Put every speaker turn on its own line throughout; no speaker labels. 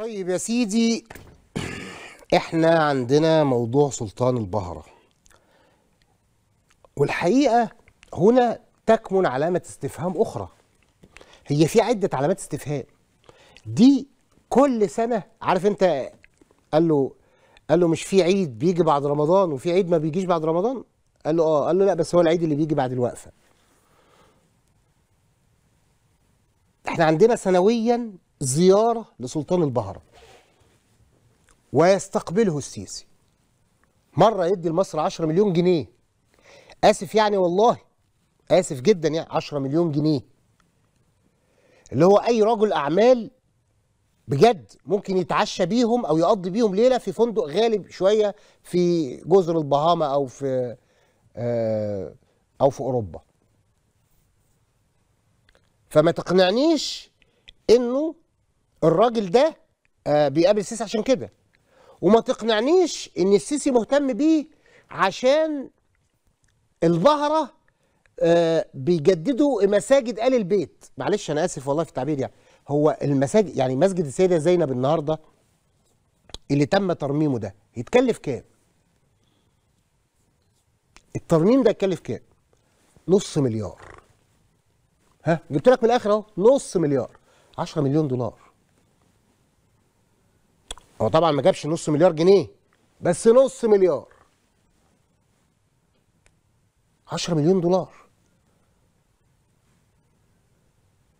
طيب يا سيدي احنا عندنا موضوع سلطان البهرة والحقيقة هنا تكمن علامة استفهام أخرى هي في عدة علامات استفهام دي كل سنة عارف أنت قال له قال له مش في عيد بيجي بعد رمضان وفي عيد ما بيجيش بعد رمضان قال له اه قال له لا بس هو العيد اللي بيجي بعد الوقفة احنا عندنا سنويا زيارة لسلطان البهرة ويستقبله السيسي مرة يدي لمصر 10 مليون جنيه آسف يعني والله آسف جدا يعني 10 مليون جنيه اللي هو أي رجل أعمال بجد ممكن يتعشى بيهم أو يقضي بيهم ليلة في فندق غالب شوية في جزر البهاما أو في آه، أو في أوروبا فما تقنعنيش إنه الراجل ده آه، بيقابل السيسي عشان كده وما تقنعنيش ان السيسي مهتم بيه عشان الظهره آه، بيجددوا مساجد ال البيت معلش انا اسف والله في التعبير يعني هو المساجد يعني مسجد السيده زينب النهارده اللي تم ترميمه ده يتكلف كام الترميم ده يتكلف كام نص مليار ها جبت لك من الاخر اهو نص مليار 10 مليون دولار هو طبعا ما جابش نص مليار جنيه بس نص مليار 10 مليون دولار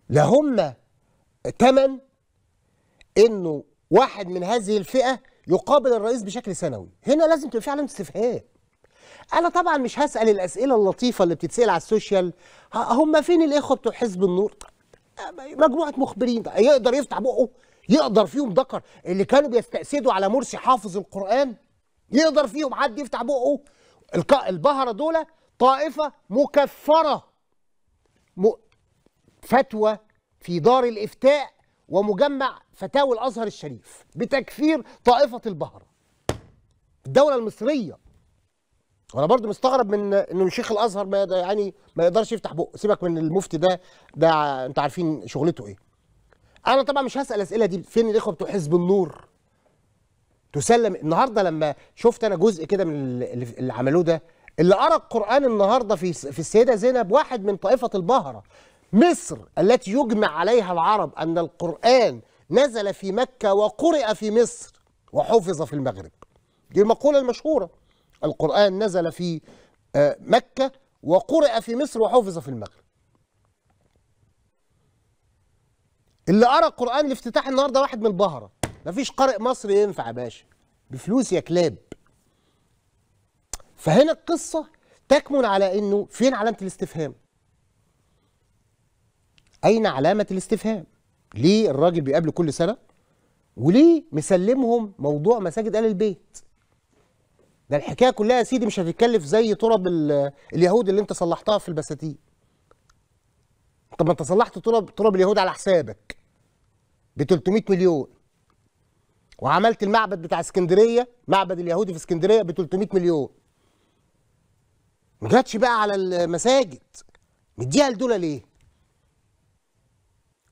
لا هم تمن انه واحد من هذه الفئه يقابل الرئيس بشكل سنوي هنا لازم تبقى في علامه استفهام انا طبعا مش هسال الاسئله اللطيفه اللي بتتسال على السوشيال هم فين الاخوه بتوع حزب النور مجموعه مخبرين يقدر يفتح بقه يقدر فيهم ذكر اللي كانوا بيستأسدوا على مرسي حافظ القرآن يقدر فيهم حد يفتح بقه البهرة دول طائفة مكفرة م... فتوى في دار الإفتاء ومجمع فتاوي الأزهر الشريف بتكفير طائفة البهرة الدولة المصرية وانا برضو مستغرب من انه شيخ الازهر ما يعني ما يقدرش يفتح بقه سيبك من المفتي ده ده انتوا عارفين شغلته ايه انا طبعا مش هسال الاسئله دي فين الاخوه بتوع حزب النور تسلم النهارده لما شفت انا جزء كده من اللي عملوه ده اللي قرا القران النهارده في في السيده زينب واحد من طائفه البهره مصر التي يجمع عليها العرب ان القران نزل في مكه وقرئ في مصر وحفظ في المغرب دي المقوله المشهوره القران نزل في آه، مكه وقرئ في مصر وحفظ في المغرب اللي قرا القران الافتتاح النهارده واحد من البهره مفيش قارئ مصري ينفع يا باشا بفلوس يا كلاب فهنا القصه تكمن على انه فين علامه الاستفهام اين علامه الاستفهام ليه الراجل بيقابله كل سنه وليه مسلمهم موضوع مساجد ال البيت ده الحكايه كلها يا سيدي مش هتتكلف زي تراب اليهود اللي انت صلحتها في البساتين طب ما انت صلحت تراب تراب اليهود على حسابك ب 300 مليون وعملت المعبد بتاع اسكندريه معبد اليهودي في اسكندريه ب 300 مليون ما جاتش بقى على المساجد مديها لدول ليه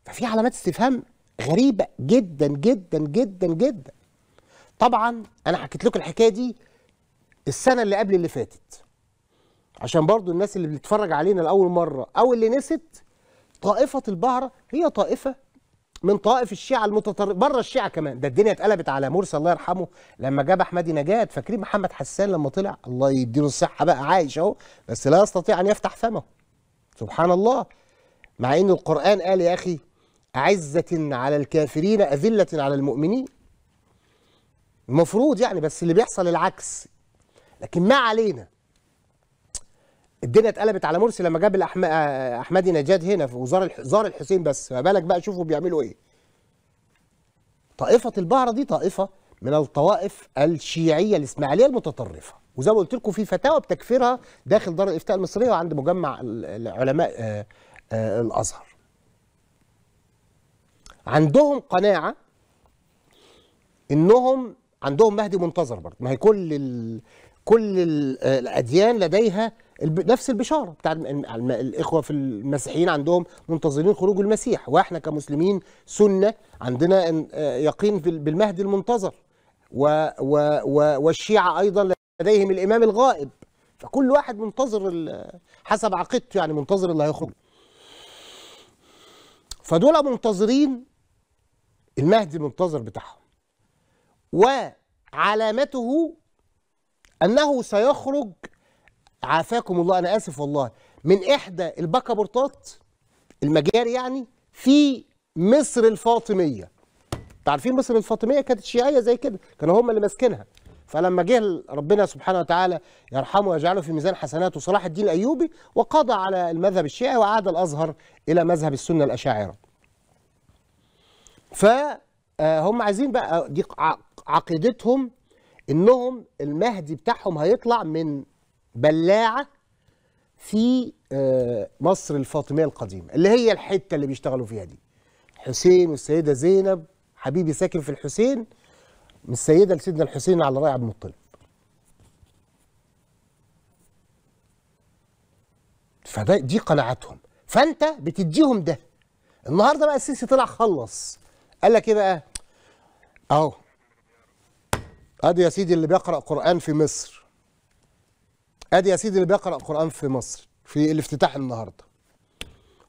ففي علامات استفهام غريبه جدا جدا جدا جدا طبعا انا حكيت لكم الحكايه دي السنه اللي قبل اللي فاتت عشان برضو الناس اللي بتتفرج علينا لاول مره او اللي نست طائفه البهره هي طائفه من طائف الشيعة المتطرف بره الشيعة كمان ده الدنيا اتقلبت على مرسي الله يرحمه لما جاب احمدي نجات فاكرين محمد حسان لما طلع الله يديله الصحة بقى عايش اهو بس لا يستطيع ان يفتح فمه سبحان الله مع ان القرآن قال يا اخي أعزة على الكافرين أذلة على المؤمنين المفروض يعني بس اللي بيحصل العكس لكن ما علينا الدنيا اتقلبت على مرسي لما جاب الأحم... آه، آه، احمدي نجاد هنا في وزار زار الحسين بس ما بالك بقى شوفوا بيعملوا ايه طائفه البعره دي طائفه من الطوائف الشيعيه الاسماعيليه المتطرفه وزي ما قلت لكم في فتاوى بتكفيرها داخل دار الافتاء المصريه وعند مجمع العلماء آه، الازهر عندهم قناعه انهم عندهم مهدي منتظر برضه ما هي كل ال... كل الاديان لديها نفس البشاره بتاع الاخوه في المسيحيين عندهم منتظرين خروج المسيح واحنا كمسلمين سنه عندنا يقين بالمهدي المنتظر و و و والشيعه ايضا لديهم الامام الغائب فكل واحد منتظر حسب عقيدته يعني منتظر اللي هيخرج فدول منتظرين المهدي المنتظر بتاعهم وعلامته انه سيخرج عافاكم الله انا اسف والله من احدى البكابورتات المجاري يعني في مصر الفاطميه عارفين مصر الفاطميه كانت شيعيه زي كده كانوا هم اللي ماسكينها فلما جه ربنا سبحانه وتعالى يرحمه ويجعله في ميزان حسناته صلاح الدين الايوبي وقضى على المذهب الشيعي وعاد الازهر الى مذهب السنه الاشاعره فهم آه، عايزين بقى دي عقيدتهم انهم المهدي بتاعهم هيطلع من بلاعه في آه، مصر الفاطميه القديمه اللي هي الحته اللي بيشتغلوا فيها دي حسين والسيده زينب حبيبي ساكن في الحسين من السيده لسيدنا الحسين على راي عبد المطلب فدي قناعتهم فانت بتديهم ده النهارده بقى السيسي طلع خلص قال لك ايه بقى اهو ادي يا سيدي اللي بيقرا قران في مصر ادي يا سيدي اللي بيقرا قران في مصر في الافتتاح النهارده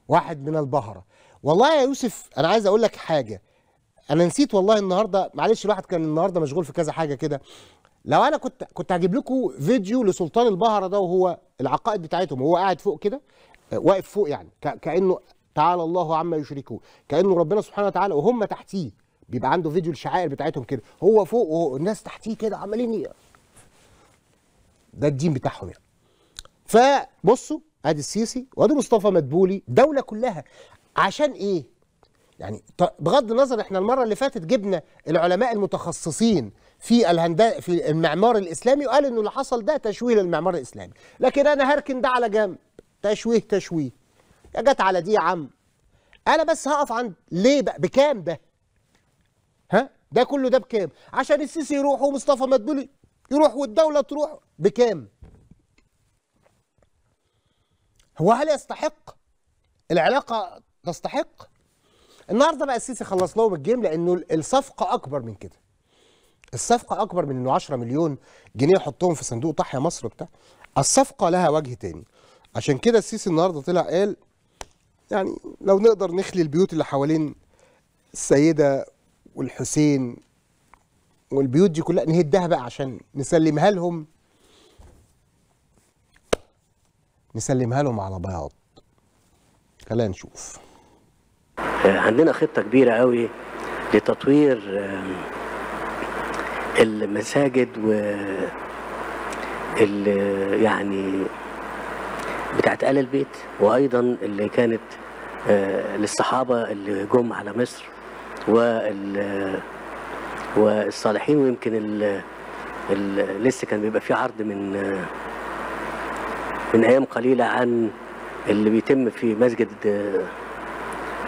واحد من البهره والله يا يوسف انا عايز اقول لك حاجه انا نسيت والله النهارده معلش الواحد كان النهارده مشغول في كذا حاجه كده لو انا كنت كنت هجيب لكم فيديو لسلطان البهره ده وهو العقائد بتاعتهم وهو قاعد فوق كده واقف فوق يعني كانه تعالى الله عما يشركون كانه ربنا سبحانه وتعالى وهم تحتيه بيبقى عنده فيديو الشعائر بتاعتهم كده هو فوق والناس تحتيه كده عمالين ده الدين بتاعهم يعني فبصوا ادي السيسي وادي مصطفى مدبولي دوله كلها عشان ايه يعني بغض النظر احنا المره اللي فاتت جبنا العلماء المتخصصين في الهندسه في المعمار الاسلامي وقال انه اللي حصل ده تشويه للمعمار الاسلامي لكن انا هركن ده على جنب تشويه تشويه جت على دي يا عم انا بس هقف عند ليه بقى بكام ده ها ده كله ده بكام عشان السيسي يروح ومصطفى مدبولي يروح والدولة تروح بكام هو هل يستحق العلاقة تستحق النهارده بقى السيسي خلص لهم الجيم لانه الصفقه اكبر من كده الصفقه اكبر من انه 10 مليون جنيه يحطهم في صندوق تحيا مصر بتاع الصفقه لها وجه تاني عشان كده السيسي النهارده طلع قال يعني لو نقدر نخلي البيوت اللي حوالين السيده والحسين والبيوت دي كلها نهدها بقى عشان نسلمها لهم نسلمها لهم على بياض خلينا
نشوف آه، عندنا خطة كبيرة قوي لتطوير آه، المساجد و يعني بتاعت آل البيت وأيضا اللي كانت آه، للصحابة اللي جم على مصر وال والصالحين ويمكن ال ال لسه كان بيبقى في عرض من من ايام قليله عن اللي بيتم في مسجد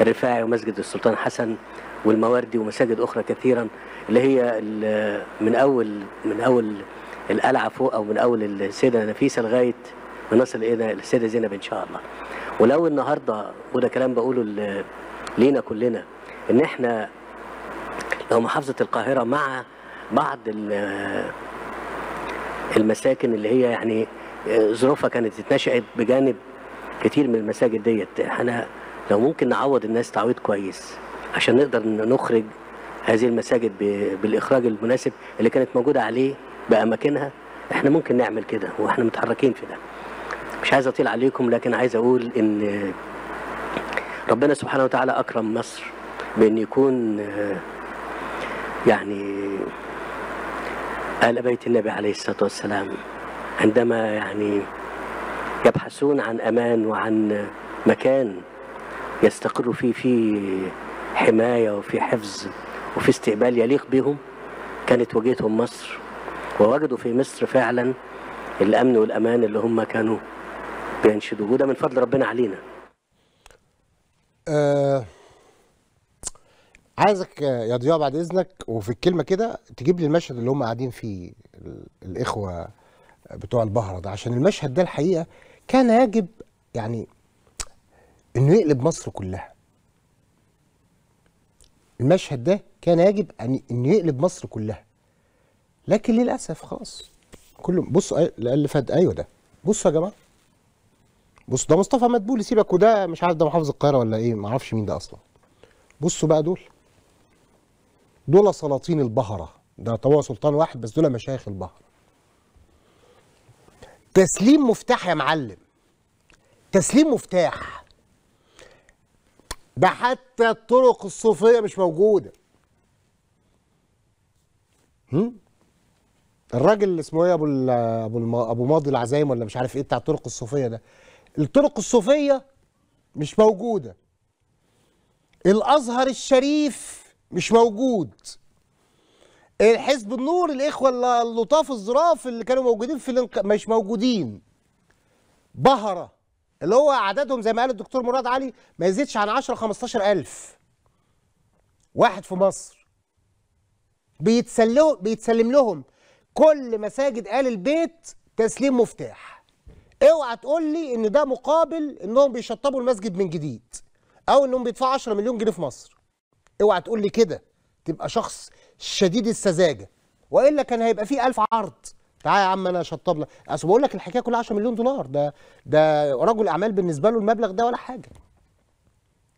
الرفاعي ومسجد السلطان حسن والمواردي ومساجد اخرى كثيرا اللي هي من اول من اول القلعه فوق او من اول السيده نفيسه لغايه ما نصل الى السيده زينب ان شاء الله. ولو النهارده وده كلام بقوله لينا كلنا ان احنا أو محافظة القاهرة مع بعض المساكن اللي هي يعني ظروفها كانت اتنشأت بجانب كتير من المساجد ديت احنا لو ممكن نعوض الناس تعويض كويس عشان نقدر نخرج هذه المساجد بالإخراج المناسب اللي كانت موجودة عليه بأماكنها احنا ممكن نعمل كده واحنا متحركين في ده مش عايز أطيل عليكم لكن عايز أقول إن ربنا سبحانه وتعالى أكرم مصر بأن يكون يعني آل بيت النبي عليه الصلاة والسلام عندما يعني يبحثون عن أمان وعن مكان يستقروا فيه في حماية وفي حفظ وفي استقبال يليق بهم كانت وجهتهم مصر ووجدوا في مصر فعلا الأمن والأمان اللي هم كانوا بينشدوه وده من فضل ربنا علينا
آه عايزك يا ضياء بعد اذنك وفي الكلمه كده تجيب لي المشهد اللي هم قاعدين فيه الاخوه بتوع البهره ده عشان المشهد ده الحقيقه كان يجب يعني انه يقلب مصر كلها المشهد ده كان يجب ان انه يقلب مصر كلها لكن للاسف خلاص كله بصوا اللي فات ايوه ده بصوا يا جماعه بص ده مصطفى مدبولي سيبك وده مش عارف ده محافظ القاهره ولا ايه معرفش مين ده اصلا بصوا بقى دول دول سلاطين البهرة ده طبعا سلطان واحد بس دول مشايخ البهرة تسليم مفتاح يا معلم تسليم مفتاح ده حتى الطرق الصوفية مش موجودة هم؟ الراجل اللي اسمه ايه ابو ابو ابو ماضي العزايم ولا مش عارف ايه بتاع الطرق الصوفيه ده الطرق الصوفيه مش موجوده الازهر الشريف مش موجود حزب النور الاخوه اللطاف الظراف اللي كانوا موجودين في الانق... مش موجودين بهره اللي هو عددهم زي ما قال الدكتور مراد علي ما يزيدش عن 10 15 ألف واحد في مصر بيتسلوا بيتسلم لهم كل مساجد آل البيت تسليم مفتاح اوعى تقول لي ان ده مقابل انهم بيشطبوا المسجد من جديد او انهم بيدفعوا 10 مليون جنيه في مصر اوعى تقول لي كده تبقى شخص شديد السذاجه والا كان هيبقى فيه ألف عرض تعالى يا عم انا شطب لك اصل بقول لك الحكايه كلها 10 مليون دولار ده ده رجل اعمال بالنسبه له المبلغ ده ولا حاجه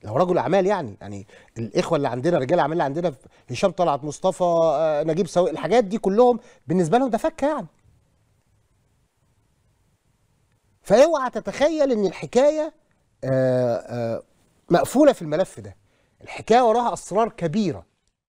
لو رجل اعمال يعني يعني الاخوه اللي عندنا رجال اعمال اللي عندنا هشام طلعت مصطفى آه، نجيب سويق الحاجات دي كلهم بالنسبه لهم ده فكه يعني فاوعى تتخيل ان الحكايه آه، آه، مقفوله في الملف ده الحكايه وراها اسرار كبيره